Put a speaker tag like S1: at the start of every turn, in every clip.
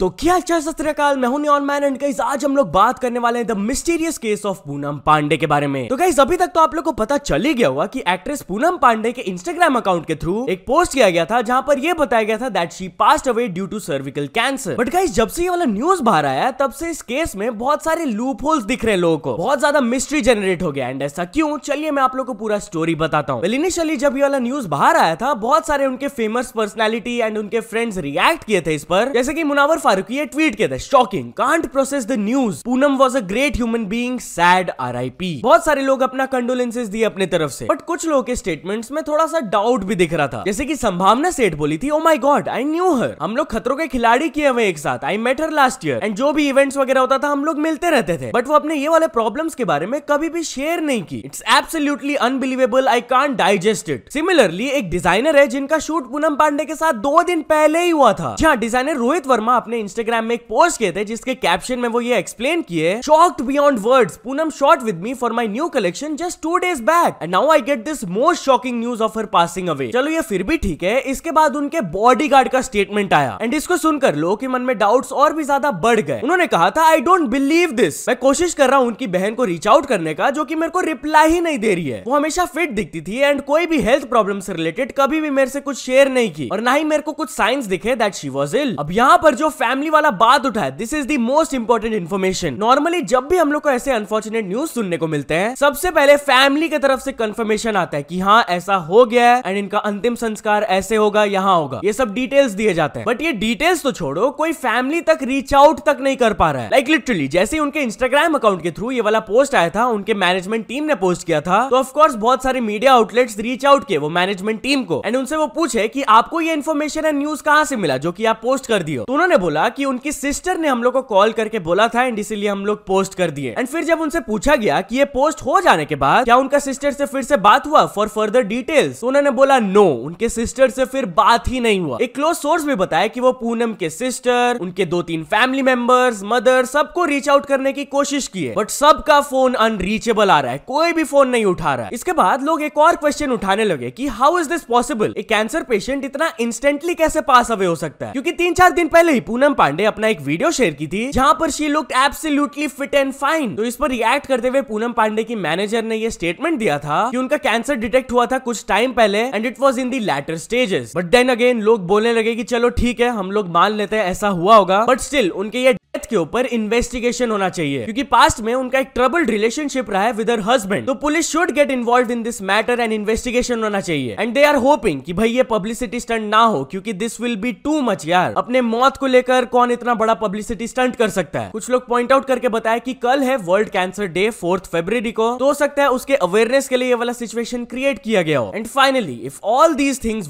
S1: तो क्या अच्छा सत्यकाल मैं हूं और मैन एंड गाइस आज हम लोग बात करने वाले हैं the mysterious case of Poonam Pandey के बारे में तो गाइस अभी तक तो आप लोग को पता चल ही गया हुआ कि एक्ट्रेस पूनम पांडे के इंस्टाग्राम अकाउंट के थ्रू एक पोस्ट किया गया था जहां पर यह बताया गया था that she passed away due to cervical cancer but guys जब से ये वाला न्यूज बाहर आया तब से इस केस में बहुत सारे लूप होल्स दिख रहे लोगों को बहुत ज्यादा मिस्ट्री जनरेट हो गया एंड ऐसा क्यों चलिए मैं आप लोग को पूरा स्टोरी बताता हूँ इनिशियली जब ये वाला न्यूज बाहर आया था बहुत सारे उनके फेमस पर्सनैलिटी एंड उनके फ्रेंड्स रिएक्ट किए थे इस पर जैसे की मुनावर फारूकी had tweet किया था shocking can't process the news Poonam was a great human being sad R I P बहुत सारे लोग अपना कंडोलेंसेस दिए अपने तरफ से बट कुछ लोगों के स्टेटमेंट्स में थोड़ा सा डाउट भी दिख रहा था जैसे कि संभावना सेठ बोली थी ओ माई गॉड आई न्यू हर हम लोग खतरों के खिलाड़ी किए हुए एक साथ I met her last year and जो भी इवेंट्स वगैरह होता था हम लोग मिलते रहते थे बट वो अपने ये वाले प्रॉब्लम्स के बारे में कभी भी शेयर नहीं की it's absolutely unbelievable I can't digest it similarly एक डिजाइनर है जिनका शूट पूनम पांडे के साथ दो दिन पहले ही हुआ था जहाँ डिजाइनर रोहित वर्मा अपने अपने इंस्टाग्राम में एक पोस्ट किए थे जिसके कैप्शन में वो ये एक्सप्लेन किए shocked beyond words Poonam shot with me for my new collection just two days back and now I get this most shocking news of her passing away चलो ये फिर भी ठीक है इसके बाद उनके बॉडी का स्टेटमेंट आया एंड इसको सुनकर लोगों के मन में डाउट्स और भी ज्यादा बढ़ गए उन्होंने कहा था आई डोंट बिलीव दिस मैं कोशिश कर रहा हूँ उनकी बहन को रीच आउट करने का जो की मेरे को रिप्लाई ही नहीं दे रही है वो हमेशा फिट दिखती थी एंड कोई भी हेल्थ प्रॉब्लम से रिलेटेड कभी भी मेरे से कुछ शेयर नहीं की और ना ही मेरे को कुछ साइंस दिखे दैट शी वॉज इल अब यहाँ पर जो फैमिली वाला बात उठा this is the most important information normally जब भी हम लोग को ऐसे अनफॉर्चुनेट न्यूज सुनने को मिलते हैं सबसे पहले फैमिली की तरफ से कंफर्मेशन आता है कि हाँ ऐसा हो गया है एंड इनका अंतिम संस्कार ऐसे होगा यहाँ होगा ये सब डिटेल्स दिए जाते हैं बट ये डिटेल्स तो छोड़ो कोई फैमिली तक रीच आउट तक नहीं कर पा रहा है लाइक like, लिटरली जैसे उनके इंस्टाग्राम अकाउंट के थ्रू ये वाला पोस्ट आया था उनके मैनेजमेंट टीम ने पोस्ट किया था तो ऑफकोर्स बहुत सारे मीडिया आउटलेट्स रीच आउट किए वो मैनेजमेंट टीम को एंड उनसे वो पूछे की आपको ये इन्फॉर्मेशन एंड न्यूज कहाँ से मिला जो की आप पोस्ट कर दियो तो उन्होंने बोला बोला कि उनकी सिस्टर ने हम लोग को कॉल करके बोला था एंड इसीलिए हम लोग पोस्ट कर दिए एंड फिर जब उनसे पूछा गया कि ये पोस्ट हो जाने के बाद क्या उनका सिस्टर से फिर से बात हुआ फॉर फर्दर डिटेल्स उन्होंने बोला नो उनके सिस्टर से फिर बात ही नहीं हुआ एक क्लोज सोर्स भी बताया कि वो पूनम के सिस्टर उनके दो तीन फैमिली मेंबर्स मदर सबको रीच आउट करने की कोशिश की है बट सबका फोन अनरीचेबल आ रहा है कोई भी फोन नहीं उठा रहा है इसके बाद लोग एक और क्वेश्चन उठाने लगे कि हाउ इज दिस पॉसिबल एक कैंसर पेशेंट इतना इंस्टेंटली कैसे पास अवे हो सकता है क्योंकि तीन चार दिन पहले ही पूनम पूनम पांडे अपना एक वीडियो शेयर की थी जहाँ पर she look absolutely fit and fine तो इस पर रिएक्ट करते हुए पूनम पांडे की मैनेजर ने यह स्टेटमेंट दिया था कि उनका कैंसर डिटेक्ट हुआ था कुछ टाइम पहले and it was in the later stages but then again लोग बोलने लगे की चलो ठीक है हम लोग मान लेते हैं ऐसा हुआ होगा बट स्टिल उनके ये डेथ के ऊपर इन्वेस्टिगेशन होना चाहिए क्योंकि पास्ट में उनका एक ट्रबल्ड रिलेशनशिप रहा है विद हस्बैंड तो police should get involve in this matter and investigation होना चाहिए एंड दे आर होपिंग कि भाई ये पब्लिसिटी स्टंट ना हो क्योंकि this will be too much यार अपने मौत को लेकर कौन इतना बड़ा पब्लिसिटी स्टंट कर सकता है कुछ लोग पॉइंट आउट करके बताया कि कल है World Cancer Day fourth February को तो हो सकता है उसके अवेयरनेस के लिए ये वाला सिचुएशन क्रिएट किया गया हो and finally if all these things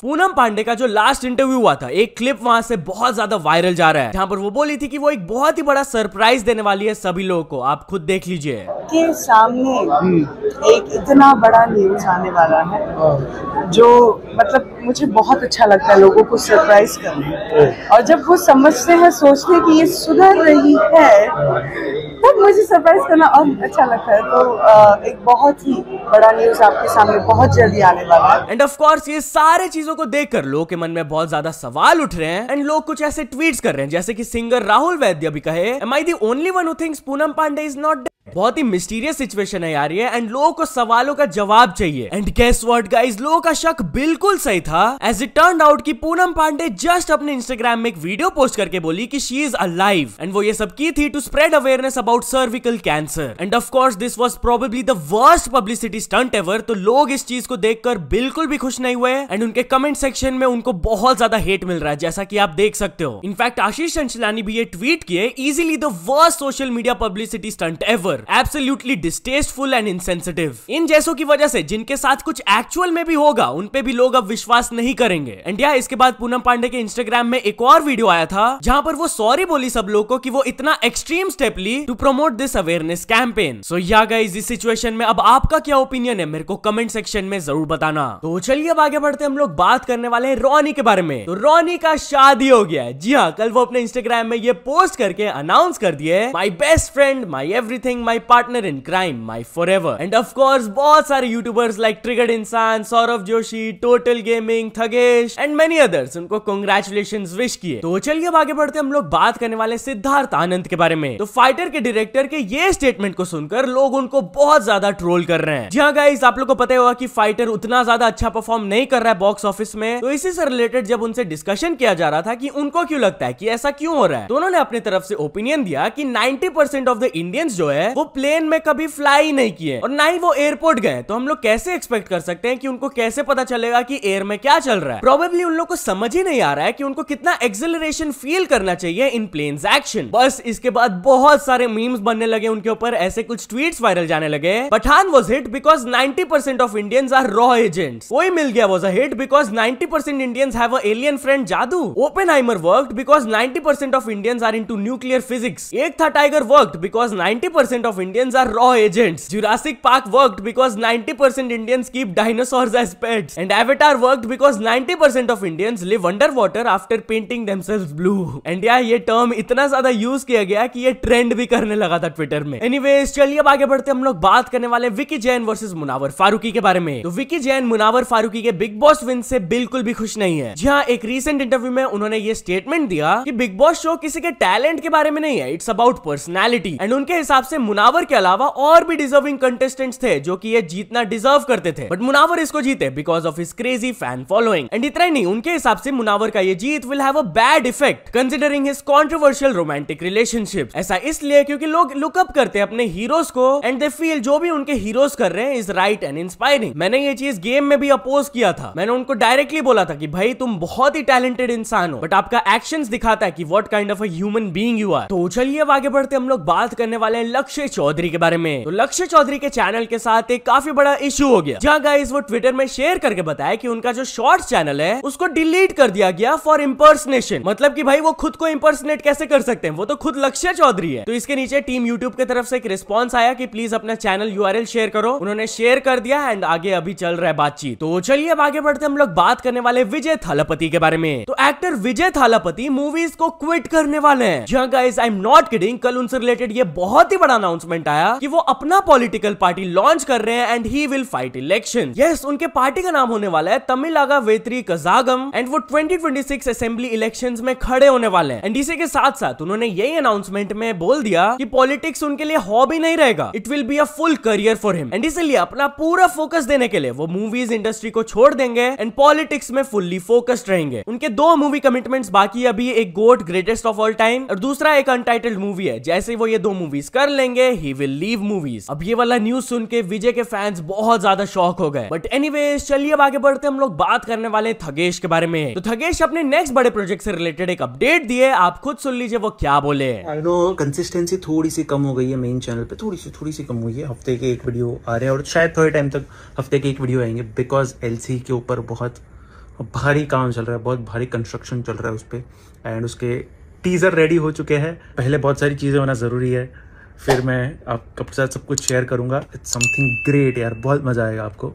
S1: Poonam Pandey का जो लास्ट इंटरव्यू हुआ था एक क्लिप वहां से बहुत ज्यादा वायरल जा रहा है जहां पर वो बोली थी कि वो एक बहुत ही बड़ा सरप्राइज देने वाली है सभी लोगों को आप खुद देख लीजिए के सामने एक इतना बड़ा न्यूज आने वाला है जो मतलब मुझे बहुत अच्छा लगता है लोगों को सरप्राइज करना और जब वो समझते हैं सोचते हैं कि ये सुधर रही है तब मुझे सरप्राइज करना और अच्छा लगता है तो आ, एक बहुत ही बड़ा न्यूज आपके सामने बहुत जल्दी आने वाला है एंड ऑफ कोर्स ये सारे चीजों को देख कर लोगों के मन में बहुत ज्यादा सवाल उठ रहे हैं एंड लोग कुछ ऐसे ट्वीट कर रहे हैं जैसे की सिंगर राहुल वैद्य भी कहे am I the only one things Poonam Pandey is not बहुत ही मिस्टीरियस सिचुएशन है यार ये एंड लोगों को सवालों का जवाब चाहिए एंड गेस व्हाट गाइस लोगों का शक बिल्कुल सही था एज इट टर्न आउट कि पूनम पांडे जस्ट अपने इंस्टाग्राम में एक वीडियो पोस्ट करके बोली कि शी इज अलाइव एंड वो ये सब की थी टू स्प्रेड अवेयरनेस अब about cervical cancer. And of course, this was probably the worst publicity stunt ever. तो लोग इस चीज को देखकर बिल्कुल भी खुश नहीं हुए एंड उनके कमेंट सेक्शन में उनको बहुत ज्यादा हेट मिल रहा है जैसा कि आप देख सकते हो इनफैक्ट आशीष चंचलानी भी ये ट्वीट किए easily the worst social media publicity stunt ever absolutely distasteful and insensitive इन जैसों की वजह से जिनके साथ कुछ एक्चुअल में भी होगा उनपे भी लोग अब विश्वास नहीं करेंगे एंड या इसके बाद पूनम पांडे के इंस्टाग्राम में एक और वीडियो आया था जहां पर वो सॉरी बोली सब लोग को कि वो इतना एक्सट्रीम स्टेप ली to promote this awareness campaign so yeah guys इस सिचुएशन में अब आपका क्या ओपिनियन है मेरे को कमेंट सेक्शन में जरूर बताना तो चलिए अब आगे बढ़ते हम लोग बात करने वाले हैं रोनी के बारे में तो रोनी का शादी हो गया है जी हाँ कल वो अपने इंस्टाग्राम में ये पोस्ट करके अनाउंस कर दिए my best friend my everything my partner in crime my forever and of course बहुत सारे YouTubers like triggered Insaan Saurabh Joshi total gaming Thugesh and many others उनको कंग्रेचुलेशन विश किए तो चलिए अब आगे बढ़ते हम लोग बात करने वाले सिद्धार्थ आनंद के बारे में तो फाइटर के डायरेक्टर के ये स्टेटमेंट को सुनकर लोग उनको बहुत ज्यादा ट्रोल कर रहे हैं जी हाँ गाइस आप लोग को पता होगा कि फाइटर उतना ज्यादा अच्छा परफॉर्म नहीं कर रहा है बॉक्स ऑफिस में तो इसी से रिलेटेड जब उनसे डिस्कशन किया जा रहा था कि उनको क्यों लगता है कि ऐसा क्यों हो रहा है दोनों तो ने अपनी तरफ से ओपिनियन दिया कि 90% ऑफ द इंडियंस जो है वो प्लेन में कभी फ्लाई नहीं किए और ना ही वो एयरपोर्ट गए तो हम लोग कैसे एक्सपेक्ट कर सकते हैं कि उनको कैसे पता चलेगा कि एयर में क्या चल रहा है प्रोबेबली उन लोग को समझ ही नहीं आ रहा है कि उनको कितना एक्सेलरेशन फील करना चाहिए इन प्लेन एक्शन बस इसके बाद बहुत सारे मीम्स बनने लगे उनके ऊपर ऐसे कुछ ट्वीट वायरल जाने लगे Pathaan was hit because ninety percent of Indian are रॉ agent Koi Mil Gaya was hit because ninety percent Indian है alien friend Jadoo Oppenheimer work because ninety percent of Indian are into nuclear physics Ek Tha Tiger work because ninety percent of Indian are रॉ agents Jurassic Park work because ninety percent Indian keep dinosaurs as pets and Avatar work because ninety percent of Indian live under water after painting themselves blue and यार ये term इतना ज्यादा use किया गया कि ये trend भी करने होने लगा था ट्विटर में एनीवेज चलिए अब आगे बढ़ते हम लोग बात करने वाले विकी जैन वर्सेज मुनावर फारूकी के बारे में तो विकी जैन मुनावर फारूकी के बिग बॉस विन से बिल्कुल भी खुश नहीं है जहाँ एक रिसेंट इंटरव्यू में उन्होंने ये स्टेटमेंट दिया कि बिग बॉस शो किसी के टैलेंट के बारे में नहीं है इट्स अबाउट पर्सनैलिटी एंड उनके हिसाब से मुनावर के अलावा और भी डिजर्विंग कंटेस्टेंट थे जो की ये जीतना डिजर्व करते थे बट मुनावर इसको जीते because of his crazy fan following and इतना ही नहीं उनके हिसाब से मुनावर का ये जीत will have a bad effect considering his controversial romantic relationship ऐसा इसलिए क्योंकि क्योंकि लोग लुकअप करते हैं अपने हीरोज को एंड दे फील जो भी उनके हीरोज कर रहे हैं इज राइट एंड इंस्पायरिंग मैंने ये चीज गेम में भी अपोज किया था मैंने उनको डायरेक्टली बोला था कि भाई तुम बहुत ही टैलेंटेड इंसान हो बट आपका एक्शन दिखाता है कि what kind of human being you are तो चलिए अब आगे बढ़ते हम लोग बात करने वाले हैं लक्ष्य चौधरी के बारे में तो लक्ष्य चौधरी के चैनल के साथ एक काफी बड़ा इश्यू हो गया जहाँ गाइस वो ट्विटर में शेयर करके बताया कि उनका जो शॉर्ट चैनल है उसको डिलीट कर दिया गया फॉर इम्पर्सनेशन मतलब की भाई वो खुद को इम्पर्सनेट कैसे कर सकते हैं वो तो खुद लक्ष्य चौधरी है तो इसके नीचे नीचे टीम यूट्यूब की तरफ से एक रिस्पॉन्स आया कि प्लीज अपना चैनल यू शेयर करो उन्होंने शेयर कर दिया एंड आगे अभी चल रहा है बातचीत तो चलिए अब आगे बढ़ते हम लोग बात करने वाले विजय थालापति के बारे में तो एक्टर विजय थालापति मूवीज को क्विट करने वाले हैं जहाँ guys I am not kidding कल उनसे रिलेटेड ये बहुत ही बड़ा अनाउंसमेंट आया कि वो अपना पॉलिटिकल पार्टी लॉन्च कर रहे हैं and he will fight election yes उनके पार्टी का नाम होने वाला है तमिलागा वेत्री कजागम एंड वो 2026 असेंबली इलेक्शंस में खड़े होने वाले हैं एंड इसी के साथ साथ उन्होंने यही अनाउंसमेंट में बोल दिया कि पॉलिटिक्स उनके लिए हॉबी नहीं रहेगा it will be a full career for him and इसलिए अपना पूरा फोकस देने के लिए वो मूवीज इंडस्ट्री को छोड़ देंगे एंड पॉलिटिक्स में फुल्ली फोकस्ड रहेंगे उनके दो मूवी कमिटमेंट्स बाकी अभी एक GOAT greatest of all time और दूसरा एक अनटाइटल्ड मूवी है जैसे वो ये दो मूवीज कर लेंगे ही विल लीव मूवीज अब ये वाला न्यूज सुन के विजय के फैंस बहुत ज्यादा शौक हो गए बट एनी चलिए अब आगे बढ़ते हम लोग बात करने वाले थगेश के बारे में तो थगेश अपने नेक्स्ट बड़े प्रोजेक्ट से रिलेटेड एक अपडेट दिए आप खुद सुन लीजिए वो क्या बोले कंसिस्टेंसी थोड़ी सी कम हो गई है मेन चैनल पे थोड़ी सी थोड़ी सी कम हुई है हफ्ते के एक वीडियो आ रहे हैं और शायद थोड़े टाइम तक हफ्ते के एक वीडियो आएंगे बिकॉज एल के ऊपर बहुत भारी काम चल रहा है बहुत भारी कंस्ट्रक्शन चल रहा है उस पर एंड उसके टीज़र रेडी हो चुके हैं पहले बहुत सारी चीज़ें होना ज़रूरी है फिर मैं आपके साथ सब कुछ शेयर करूंगा इट्स समथिंग ग्रेट यार बहुत मज़ा आएगा आपको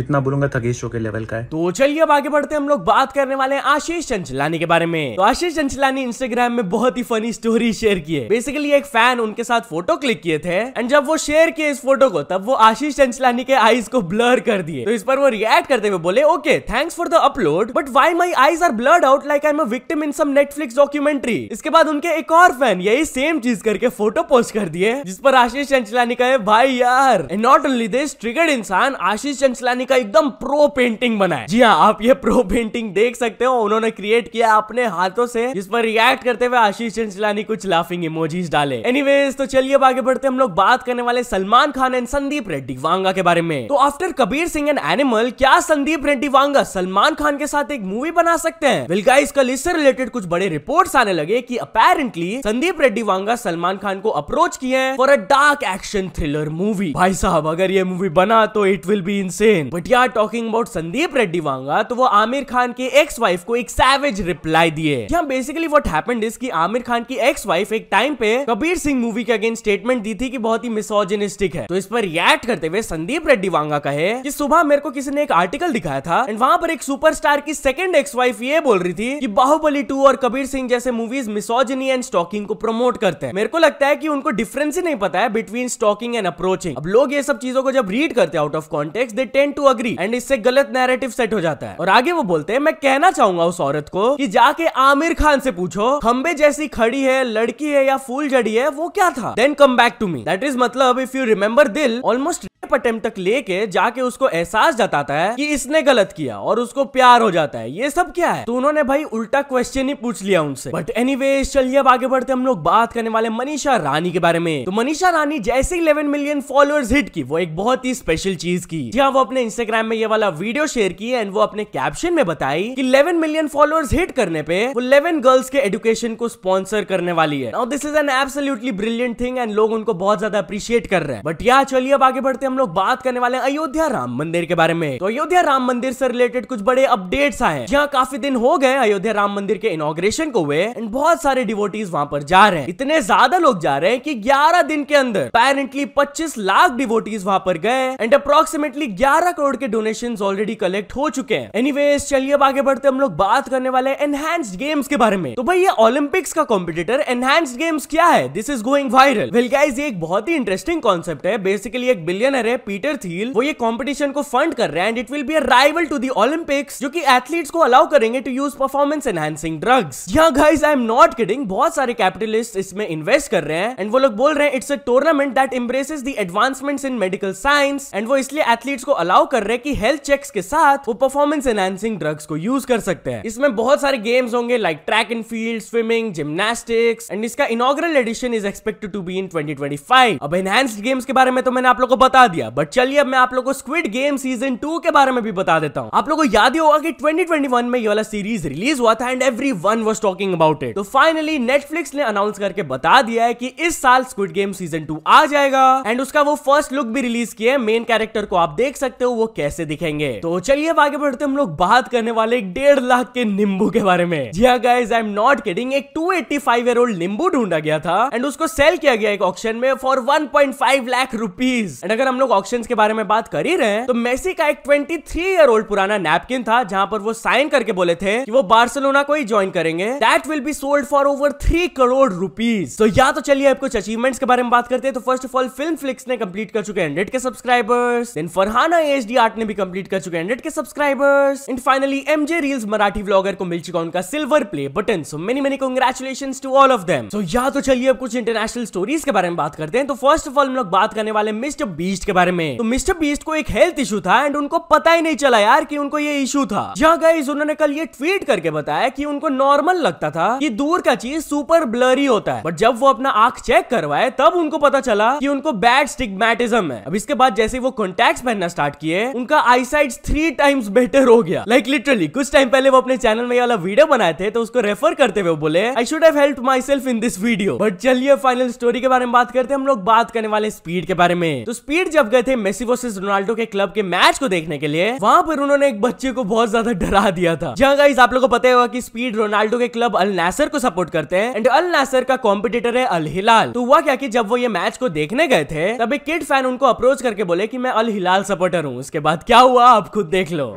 S1: इतना बोलूंगा थगेश शो के लेवल का है तो चलिए अब आगे बढ़ते हम लोग बात करने वाले हैं आशीष चंचलानी के बारे में तो आशीष चंचलानी इंस्टाग्राम में बहुत ही फनी स्टोरी शेयर की है बेसिकली एक फैन उनके साथ फोटो क्लिक किए थे एंड जब वो शेयर किए इस फोटो को तब वो आशीष चंचलानी के आईज को ब्लर कर दिए तो इस पर वो रिएक्ट करते हुए बोले okay thanks for the upload but why my eyes are blurred out like I am victim in some Netflix documentary इसके बाद उनके एक और फैन यही सेम चीज करके फोटो पोस्ट कर दिए जिस पर आशीष चंचलानी का है भाई यार नॉट ओनली दिस ट्रिगर्ड इंसान आशीष चंचलानी का एकदम प्रो पेंटिंग बना है जी हाँ आप ये प्रो पेंटिंग देख सकते हो उन्होंने क्रिएट किया अपने हाथों से जिस पर रिएक्ट करते हुए आशीष चंचलानी कुछ लाफिंग इमोजीज डाले एनीवेज तो चलिए अब आगे बढ़ते हम लोग बात करने वाले सलमान खान एंड संदीप रेड्डी वांगा के बारे में तो after Kabir Singh and Animal क्या संदीप रेड्डी वांगा सलमान खान के साथ एक मूवी बना सकते हैं विल गाइस कल इससे रिलेटेड कुछ बड़े रिपोर्ट्स आने लगे कि अपेरेंटली संदीप रेड्डी वांगा सलमान खान को अप्रोच किए हैं for a dark action thriller movie भाई साहब अगर ये मूवी बना तो it will be insane but यार टॉकिंग अबाउट संदीप रेड्डी वांगा तो वो आमिर खान की एक्स वाइफ को एक सैवेज रिप्लाई दिए यहाँ बेसिकली व्हाट हैपेंड इज कि आमिर खान की एक्स वाइफ एक टाइम पे कबीर सिंह मूवी के अगेंस्ट स्टेटमेंट दी थी कि बहुत ही मिसोजिनिस्टिक है तो इस पर रिएक्ट करते हुए संदीप रेड्डी वांगा कहे कि सुबह मेरे को किसी ने एक आर्टिकल दिखाया था एंड वहां पर एक सुपरस्टार की सेकंड एक्स वाइफ ये बोल रही थी कि बाहुबली टू और कबीर सिंह जैसे मूवीज मिसोजनी एंड स्टॉकिंग को प्रमोट करते हैं मेरे को लगता है कि उनको डिफरेंस ही नहीं पता है बिटवीन स्टॉकिंग एंड अप्रोचिंग अब लोग ये सब चीजों को जब रीड करते हैं out of context they tend to agree and इससे गलत नैरेटिव सेट हो जाता है और आगे वो बोलते हैं मैं कहना चाहूंगा उस औरत को कि जाके आमिर खान से पूछो खम्बे जैसी खड़ी है लड़की है या फूल जड़ी है वो क्या था then come back to me that is मतलब if you remember Dil almost rape attempt तक लेके जाके उसको एहसास जताता है कि इसने गलत किया और उसको प्यार हो जाता है ये सब क्या है तो उन्होंने भाई उल्टा क्वेश्चन ही पूछ लिया उनसे बट एनी चलिए अब आगे बढ़ते हम लोग बात करने वाले मनीषा रानी के बारे में तो मनीषा रानी जैसे इलेवन मिलियन फॉलोअर्स हिट की वो एक बहुत ही स्पेशल चीज की जहाँ वो अपने इंस्टाग्राम में ये वाला वीडियो शेयर की एंड वो अपने कैप्शन में बताई की इलेवन मिलियन फॉलोअर्स हिट करने पे वो इलेवन गर्ल्स के एडुकेशन को स्पॉन्सर करने वाली है this is an absolutely brilliant thing and लोग उनको बहुत ज्यादा अप्रिशिएट कर रहे हैं बट यहाँ चलिए अब आगे बढ़ते हम लोग बात करने वाले अयोध्या राम मंदिर के बारे में तो अयोध्या राम मंदिर से रिलेटेड कुछ बड़े अपडेट्स आए यहाँ काफी दिन हो गए अयोध्या राम मंदिर के इनोग्रेशन को हुए एंड बहुत सारे डिवोटीज वहाँ पर जा रहे हैं इतने ज्यादा लोग जा रहे हैं की ग्यारह दिन के अंदर अपेरेंटली पच्चीस लाख डिवोटीज वहाँ पर गए एंड अप्रोक्सीमेटली ग्यारह करोड़ के डोनेशन ऑलरेडी कलेक्ट हो चुके हैं एनी चलिए अब आगे बढ़ते हम लोग बात करने वाले एनहेंस गेम्स के बारे में तो भाई ये ओलंपिक्स का कॉम्पिटिटर एनहेंस गेम्स क्या है this is going viral well guys ये एक बहुत ही इंटरेस्टिंग कॉन्सेप्ट है बेसिकली एक बिलियनर रहे हैं पीटर थील वो ये कॉम्पिटिशन को फंड कर रहे हैं and it will be a rival to the Olympics जो की एथलीट्स को अलाउ करेंगे to use performance enhancing drugs यहाँ guys I am not kidding बहुत सारे कैपिटलिस्ट इसमें इन्वेस्ट कर रहे हैं एंड वो लोग बोल रहे हैं it's a tournament that embraces the advancement in medical science and वो इसलिए एथलीट्स को अलाउ कर रहे हैं कि हेल्थ चेक्स के साथ वो परफॉर्मेंस एनहेंसिंग ड्रग्स को यूज कर सकते हैं इसमें बहुत सारे गेम्स होंगे like track and field swimming gymnastics and इसका inaugural edition is expected to be in twenty twenty five अब एनहेंस गेम्स के बारे में तो मैंने आप लोग को बता दिया दिया बट चलिए अब मैं आप लोगों को स्क्विड गेम सीजन टू के बारे में भी बता देता हूँ आप लोगों को याद ही होगा कि 2021 में ये वाला सीरीज रिलीज हुआ था and everyone was talking about it तो फाइनली नेटफ्लिक्स ने अनाउंस करके बता दिया है कि इस साल स्क्विड गेम सीजन टू आ जाएगा एंड उसका वो फर्स्ट लुक भी रिलीज किया है मेन कैरेक्टर को आप देख सकते हो वो कैसे दिखेंगे तो चलिए अब आगे बढ़ते हम लोग बात करने वाले एक डेढ़ लाख के नींबू के बारे में जी हाँ guys I am not kidding एक two eighty five year old नींबू ढूंढा गया था एंड उसको सेल किया गया एक ऑप्शन में for one point five lakh rupees and अगर हम लोग ऑक्शन के बारे में बात कर ही रहे हैं तो मेसी का एक ट्वेंटी ईयर ओल्ड पुराना नैपकिन था जहां पर वो साइन करके बोले थे कि वो बार्सिलोना को ही ज्वाइन करेंगे that will be sold for over three crore rupees तो या तो चलिए अब कुछ अचीवमेंट्स के बारे में बात करते हैं तो first of all Film Flix ने कंप्लीट कर चुके hundred K subscribers in Farhana H D art ने भी कंप्लीट कर चुके hundred K subscribers in finally MJ reels Marathi blogger को मिल चुका उनका silver play button so many many congratulation to all of them so yeah तो चलिए अब कुछ इंटरनेशनल स्टोरीज के बारे में बात करते हैं तो फर्स्ट ऑफ ऑल हम लोग बात करने वाले मिस्टर बीस्ट के बारे में तो मिस्टर बीस्ट को एक हेल्थ इशू था एंड उनको पता ही नहीं चला यार कि उनको ये इशू था जहाँ गई उन्होंने कल ये ट्वीट करके बताया कि उनको नॉर्मल लगता था कि दूर का चीज सुपर ब्लरी होता है बट जब वो अपना आंख चेक करवाए तब उनको पता चला कि उनको बैड स्टिग्मेटिज्म है अब इसके बाद जैसे वो कॉन्टेक्ट पहनना स्टार्ट किए उनका आईसाइट थ्री टाइम्स बेटर हो गया लाइक like, लिटरली कुछ टाइम पहले वो अपने चैनल में वाला वीडियो बनाए थे तो उसको रेफर करते हुए बोले I should have help myself in this video but चलिए फाइनल स्टोरी के बारे में बात करते हैं हम लोग बात करने वाले स्पीड के बारे में तो स्पीड जब गए थे मेसी वर्सेस रोनाल्डो के क्लब के मैच को देखने के लिए वहां पर उन्होंने एक बच्चे को बहुत ज्यादा डरा दिया था जहाँ गाइज आप लोगों को पता होगा की स्पीड रोनाल्डो के क्लब अल नासर को सपोर्ट करते हैं एंड अल नासर का कॉम्पिटेटर है अल हिलाल तो हुआ क्या की जब वो ये मैच को देखने गए थे तब एक किड फैन उनको अप्रोच करके बोले की मैं अल हिलाल सपोर्टर हूँ उसके बाद क्या हुआ आप खुद देख लो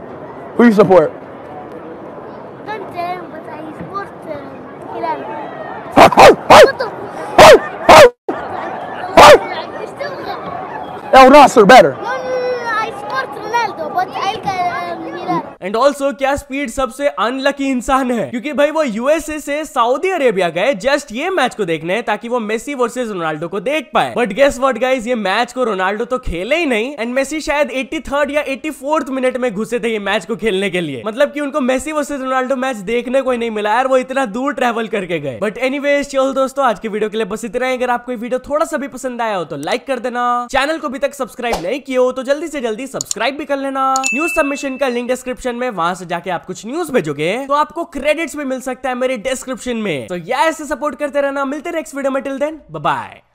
S1: support on us are better. And also क्या स्पीड सबसे अनलकी इंसान है क्योंकि भाई वो यूएसए से सऊदी अरेबिया गए जस्ट ये मैच को देखने ताकि वो मेसी वर्सेज रोनाल्डो को देख पाए बट गेस वर्ट गाइज ये मैच को रोनाल्डो तो खेले ही नहीं एंड मेसी शायद एट्टी या एट्टी मिनट में घुसे थे ये मैच को खेलने के लिए मतलब की उनको मेसी वर्सेज रोनाल्डो मैच देखने को ही नहीं मिला यार वो इतना दूर ट्रेवल करके गए बट एनी चल दोस्तों आज के वीडियो के लिए बस इतना ही अगर आपको वीडियो थोड़ा सा भी पसंद आया हो तो लाइक कर देना चैनल को अभी तक सब्सक्राइब नहीं किया हो तो जल्दी से जल्दी सब्सक्राइब भी कर लेना न्यूज सबमिशन का लिंक डिस्क्रिप्शन डिस्क्रिप्शन में वहां से जाके आप कुछ न्यूज भेजोगे तो आपको क्रेडिट्स भी मिल सकता है मेरे डिस्क्रिप्शन में तो या ऐसे सपोर्ट करते रहना मिलते नेक्स्ट वीडियो में टिल देन बाय